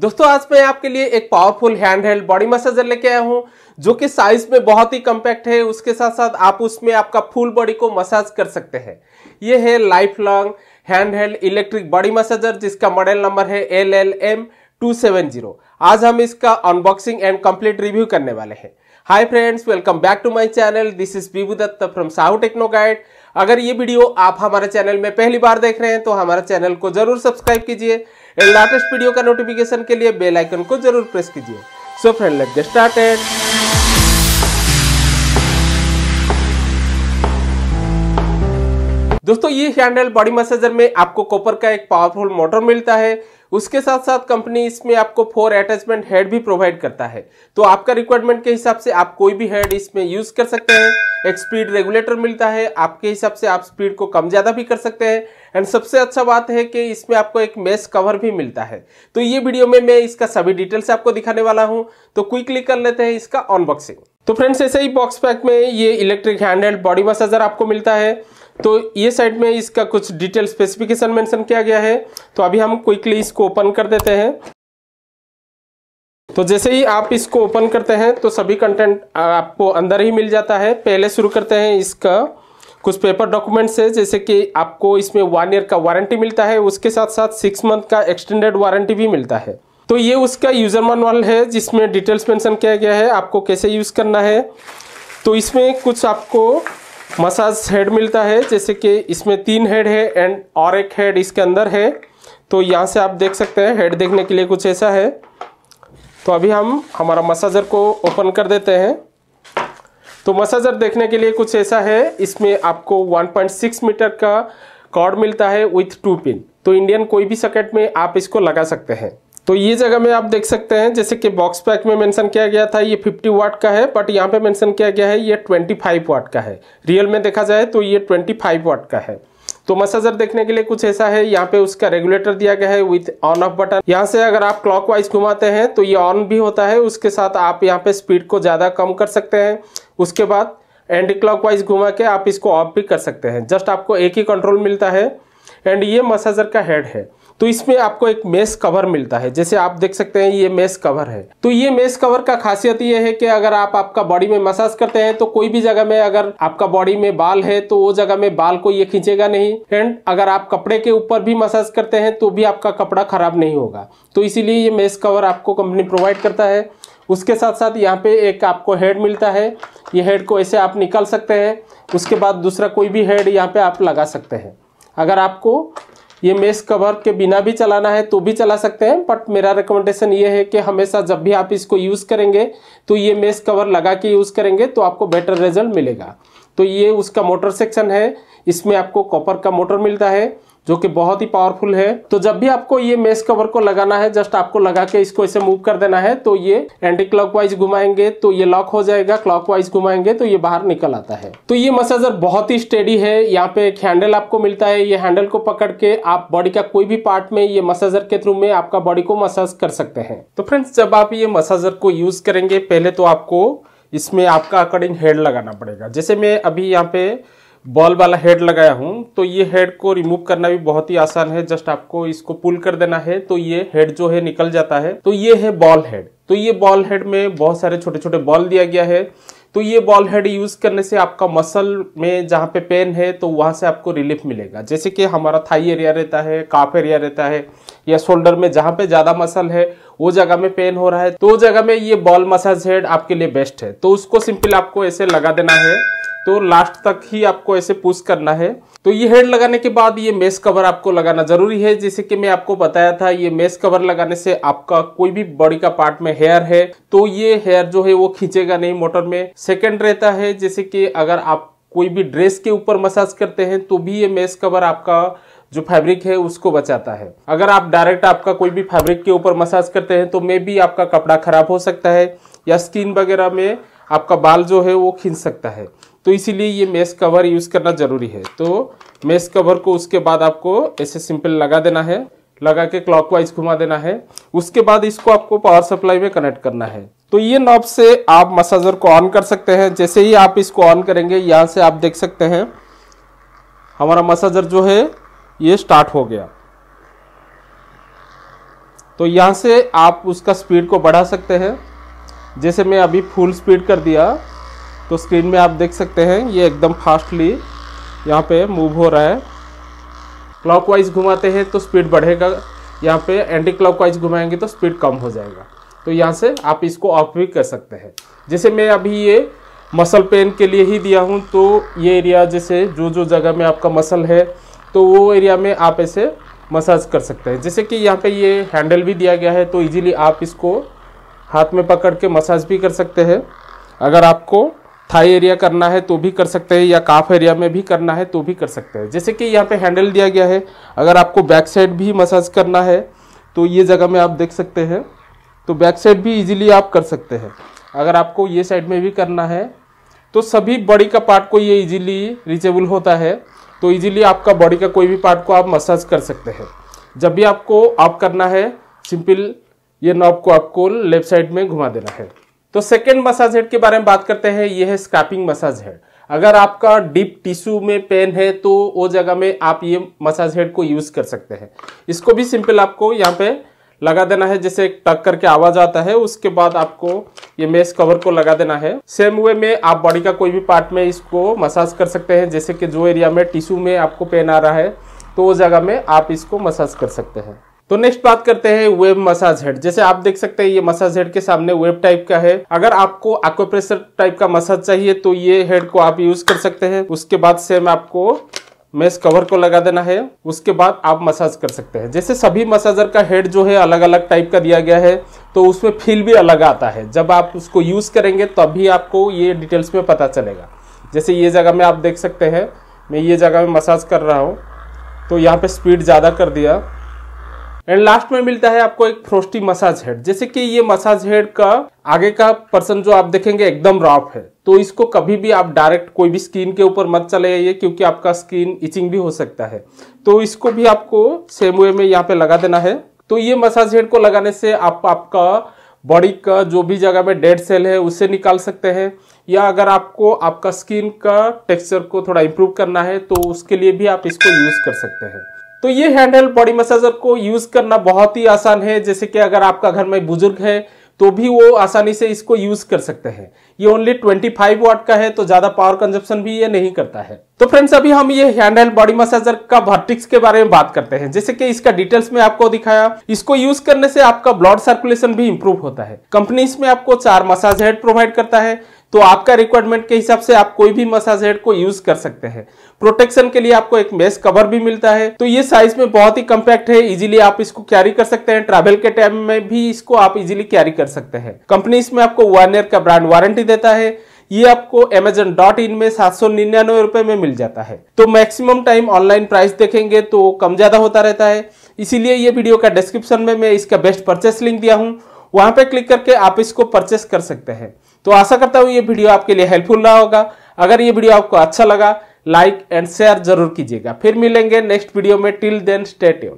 दोस्तों आज मैं आपके लिए एक powerful hand held body massager लेके आया हूँ जो कि साइज में बहुत ही कम्पैक्ट है उसके साथ साथ आप उसमें आपका फुल बॉडी को मसाज कर सकते हैं ये है life long hand held electric body massager जिसका मॉडल नंबर है L L M two seven zero आज हम इसका अनबॉक्सिंग एंड कंप्लीट रिव्यू करने वाले हैं hi friends welcome back to my channel this is Bibu Dutt from Sahu techno guide अगर ये वीडियो आप हमारे चैनल में पहली बार देख रहे हैं तो हमारे चैनल को जरूर सब्सक्राइब कीजिए एंड लेटेस्ट वीडियो का नोटिफिकेशन के लिए बेल आइकन को जरूर प्रेस कीजिए so friend let get started दोस्तों ये हैंडल बॉडी मसाजर में आपको कॉपर का एक पावरफुल मोटर मिलता है उसके साथ साथ कंपनी इसमें आपको फोर अटैचमेंट हेड भी प्रोवाइड करता है तो आपका रिक्वायरमेंट के हिसाब से आप कोई भी हेड इसमें यूज कर सकते हैं एक स्पीड रेगुलेटर मिलता है आपके हिसाब से आप स्पीड को कम ज़्यादा भी कर सकते हैं एंड सबसे अच्छा बात है कि इसमें आपको एक मेस कवर भी मिलता है तो ये वीडियो में मैं इसका सभी डिटेल्स आपको दिखाने वाला हूँ तो क्विकली कर लेते हैं इसका अनबॉक्सिंग तो फ्रेंड्स ऐसे ही बॉक्स पैक में ये इलेक्ट्रिक हैंडल्ड बॉडी मसाजर आपको मिलता है तो ये साइड में इसका कुछ डिटेल स्पेसिफिकेशन मेंशन किया गया है तो अभी हम क्विकली इसको ओपन कर देते हैं तो जैसे ही आप इसको ओपन करते हैं तो सभी कंटेंट आपको अंदर ही मिल जाता है पहले शुरू करते हैं इसका कुछ पेपर डॉक्यूमेंट्स है जैसे कि आपको इसमें वन ईयर का वारंटी मिलता है उसके साथ साथ सिक्स मंथ का एक्सटेंडेड वारंटी भी मिलता है तो ये उसका यूज़र मैनुअल है जिसमें डिटेल्स मेंशन किया गया है आपको कैसे यूज़ करना है तो इसमें कुछ आपको मसाज हेड मिलता है जैसे कि इसमें तीन हेड है एंड और एक हेड इसके अंदर है तो यहाँ से आप देख सकते हैं हेड देखने के लिए कुछ ऐसा है तो अभी हम हमारा मसाजर को ओपन कर देते हैं तो मसाजर देखने के लिए कुछ ऐसा है इसमें आपको 1.6 मीटर का कॉर्ड मिलता है विथ टू पिन तो इंडियन कोई भी सकेट में आप इसको लगा सकते हैं तो ये जगह में आप देख सकते हैं जैसे कि बॉक्स पैक में मेंशन किया गया था ये 50 वाट का है बट यहाँ पे मेंशन किया गया है ये 25 वाट का है रियल में देखा जाए तो ये 25 वाट का है तो मसाजर देखने के लिए कुछ ऐसा है यहाँ पे उसका रेगुलेटर दिया गया है विथ ऑन ऑफ बटन यहाँ से अगर आप क्लॉकवाइज घुमाते हैं तो ये ऑन भी होता है उसके साथ आप यहाँ पे स्पीड को ज़्यादा कम कर सकते हैं उसके बाद एंटी क्लॉक घुमा के आप इसको ऑफ भी कर सकते हैं जस्ट आपको एक ही कंट्रोल मिलता है एंड ये मसाजर का हेड है तो इसमें आपको एक मेस कवर मिलता है जैसे आप देख सकते हैं ये मेस कवर है तो ये मेस कवर का खासियत ये है कि अगर आप आपका बॉडी में मसाज करते हैं तो कोई भी जगह में अगर आपका बॉडी में बाल है तो वो जगह में बाल को ये खींचेगा नहीं एंड अगर आप कपड़े के ऊपर भी मसाज करते हैं तो भी आपका कपड़ा खराब नहीं होगा तो इसीलिए ये मेस कवर आपको कंपनी प्रोवाइड करता है उसके साथ साथ यहाँ पे एक आपको हेड मिलता है ये हेड को ऐसे आप निकाल सकते हैं उसके बाद दूसरा कोई भी हेड यहाँ पे आप लगा सकते हैं अगर आपको ये मेस कवर के बिना भी चलाना है तो भी चला सकते हैं बट मेरा रिकमेंडेशन ये है कि हमेशा जब भी आप इसको यूज़ करेंगे तो ये मेस कवर लगा के यूज़ करेंगे तो आपको बेटर रिजल्ट मिलेगा तो ये उसका मोटर सेक्शन है इसमें आपको कॉपर का मोटर मिलता है जो कि बहुत ही पावरफुल है तो जब भी आपको ये मेस कवर को लगाना है जस्ट आपको लगा के इसको ऐसे मूव कर देना है तो ये एंटी क्लॉकवाइज घुमाएंगे तो ये लॉक हो जाएगा क्लॉकवाइज घुमाएंगे तो ये बाहर निकल आता है तो ये मसाजर बहुत ही स्टेडी है यहाँ पे एक हैंडल आपको मिलता है ये हैंडल को पकड़ के आप बॉडी का कोई भी पार्ट में ये मसाजर के थ्रू में आपका बॉडी को मसाज कर सकते हैं तो फ्रेंड्स जब आप ये मसाजर को यूज करेंगे पहले तो आपको इसमें आपका अकॉर्डिंग हेड लगाना पड़ेगा जैसे मैं अभी यहाँ पे बॉल वाला हेड लगाया हूँ तो ये हेड को रिमूव करना भी बहुत ही आसान है जस्ट आपको इसको पुल कर देना है तो ये हेड जो है निकल जाता है तो ये है बॉल हेड तो ये बॉल हेड में बहुत सारे छोटे छोटे बॉल दिया गया है तो ये बॉल हेड यूज करने से आपका मसल में जहाँ पे पेन है तो वहाँ से आपको रिलीफ मिलेगा जैसे कि हमारा थाई एरिया रहता है काफ एरिया रहता है या शोल्डर में जहाँ पे ज़्यादा मसल है वो जगह में पेन हो रहा है तो जगह में ये बॉल मसाज हेड आपके लिए बेस्ट है तो उसको सिंपल आपको ऐसे लगा देना है तो लास्ट तक ही आपको ऐसे पुश करना है तो ये हेड लगाने के बाद ये मेस कवर आपको लगाना जरूरी है जैसे कि मैं आपको बताया था ये मेस कवर लगाने से आपका कोई भी बॉडी का पार्ट में हेयर है तो ये हेयर जो है वो खींचेगा नहीं मोटर में सेकंड रहता है जैसे कि अगर आप कोई भी ड्रेस के ऊपर मसाज करते हैं तो भी ये मेस कवर आपका जो फैब्रिक है उसको बचाता है अगर आप डायरेक्ट आपका कोई भी फैब्रिक के ऊपर मसाज करते हैं तो मे भी आपका कपड़ा खराब हो सकता है या स्किन वगैरह में आपका बाल जो है वो खींच सकता है तो इसीलिए ये मेस कवर यूज़ करना ज़रूरी है तो मेस कवर को उसके बाद आपको ऐसे सिंपल लगा देना है लगा के क्लॉकवाइज घुमा देना है उसके बाद इसको आपको पावर सप्लाई में कनेक्ट करना है तो ये नॉब से आप मसाजर को ऑन कर सकते हैं जैसे ही आप इसको ऑन करेंगे यहाँ से आप देख सकते हैं हमारा मसाजर जो है ये स्टार्ट हो गया तो यहाँ से आप उसका स्पीड को बढ़ा सकते हैं जैसे मैं अभी फुल स्पीड कर दिया तो स्क्रीन में आप देख सकते हैं ये एकदम फास्टली यहाँ पे मूव हो रहा है क्लॉकवाइज घुमाते हैं तो स्पीड बढ़ेगा यहाँ पे एंटी क्लॉकवाइज घुमाएंगे तो स्पीड कम हो जाएगा तो यहाँ से आप इसको ऑफ भी कर सकते हैं जैसे मैं अभी ये मसल पेन के लिए ही दिया हूँ तो ये एरिया जैसे जो जो जगह में आपका मसल है तो वो एरिया में आप ऐसे मसाज कर सकते हैं जैसे कि यहाँ पे ये हैंडल भी दिया गया है तो इजीली आप इसको हाथ में पकड़ के मसाज भी कर सकते हैं अगर आपको थाई एरिया करना है तो भी कर सकते हैं या काफ एरिया में भी करना है तो भी कर सकते हैं जैसे कि यहाँ पे हैंडल दिया गया है अगर आपको बैक साइड भी मसाज करना है तो ये जगह में आप देख सकते हैं तो बैक साइड भी इजीली आप कर सकते हैं अगर आपको ये साइड में भी करना है तो सभी बॉडी का पार्ट को ये इजीली रीचेबल होता है तो इजीली आपका बॉडी का कोई भी पार्ट को आप मसाज कर सकते हैं जब भी आपको आप करना है सिंपल ये नॉब को आपको लेफ्ट साइड में घुमा देना है तो सेकेंड मसाज हेड के बारे में बात करते हैं ये है स्क्रैपिंग मसाज हेड अगर आपका डीप टिश्यू में पेन है तो वो जगह में आप ये मसाज हेड को यूज कर सकते हैं इसको भी सिंपल आपको यहाँ पे लगा देना है जैसे एक टक करके आवाज आता है उसके बाद आपको ये मेस कवर को लगा देना है सेम वे में आप बॉडी का कोई भी पार्ट में इसको मसाज कर सकते हैं जैसे कि जो एरिया में टिश्यू में आपको पेन आ रहा है तो वो जगह में आप इसको मसाज कर सकते हैं तो नेक्स्ट बात करते हैं वेब मसाज हेड जैसे आप देख सकते हैं ये मसाज हेड के सामने वेब टाइप का है अगर आपको एक्वाप्रेशर टाइप का मसाज चाहिए तो ये हेड को आप यूज कर सकते हैं उसके बाद सेम आपको में इस कवर को लगा देना है उसके बाद आप मसाज कर सकते हैं जैसे सभी मसाजर का हेड जो है अलग अलग टाइप का दिया गया है तो उसमें फील भी अलग आता है जब आप उसको यूज़ करेंगे तभी आपको ये डिटेल्स में पता चलेगा जैसे ये जगह में आप देख सकते हैं मैं ये जगह में मसाज कर रहा हूँ तो यहाँ पे स्पीड ज़्यादा कर दिया एंड लास्ट में मिलता है आपको एक फ्रोस्टी मसाज हेड जैसे कि ये मसाज हेड का आगे का पर्सन जो आप देखेंगे एकदम रॉफ है तो इसको कभी भी आप डायरेक्ट कोई भी स्किन के ऊपर मत चले जाइए क्योंकि आपका स्किन इचिंग भी हो सकता है तो इसको भी आपको सेम वे में यहाँ पे लगा देना है तो ये मसाज हेड को लगाने से आप आपका बॉडी का जो भी जगह में डेड सेल है उसे निकाल सकते हैं या अगर आपको आपका स्किन का टेक्सचर को थोड़ा इम्प्रूव करना है तो उसके लिए भी आप इसको यूज़ कर सकते हैं तो ये हैंड हेल्ड बॉडी मसाजर को यूज करना बहुत ही आसान है जैसे कि अगर आपका घर में बुजुर्ग है तो भी वो आसानी से इसको यूज कर सकते हैं ये ओनली 25 वाट का है तो ज्यादा पावर कंजप्शन भी ये नहीं करता है तो फ्रेंड्स अभी हम ये हैंड हेल्ड बॉडी मसाजर का वर्टिक्स के बारे में बात करते हैं जैसे कि इसका डिटेल्स में आपको दिखाया इसको यूज करने से आपका ब्लड सर्कुलेशन भी इंप्रूव होता है कंपनी इसमें आपको चार मसाज हेड प्रोवाइड करता है तो आपका रिक्वायरमेंट के हिसाब से आप कोई भी मसाज हेड को यूज कर सकते हैं प्रोटेक्शन के लिए आपको एक मेस कवर भी मिलता है तो ये साइज में बहुत ही कम्पैक्ट है इजीली आप इसको कैरी कर सकते हैं ट्रैवल के टाइम में भी इसको आप इजीली कैरी कर सकते हैं कंपनी इसमें आपको वन ईयर का ब्रांड वारंटी देता है ये आपको एमेजन डॉट इन में सात सौ निन्यानवे रुपए में मिल जाता है तो मैक्सिमम टाइम ऑनलाइन प्राइस देखेंगे तो कम ज्यादा होता रहता है इसीलिए ये वीडियो का डिस्क्रिप्शन में मैं इसका बेस्ट परचेस लिंक दिया हूँ वहां पे क्लिक करके आप इसको परचेस कर सकते हैं तो आशा करता हूँ ये वीडियो आपके लिए हेल्पफुल रहा होगा अगर ये वीडियो आपको अच्छा लगा लाइक एंड शेयर जरूर कीजिएगा फिर मिलेंगे नेक्स्ट वीडियो में टिल देन स्टे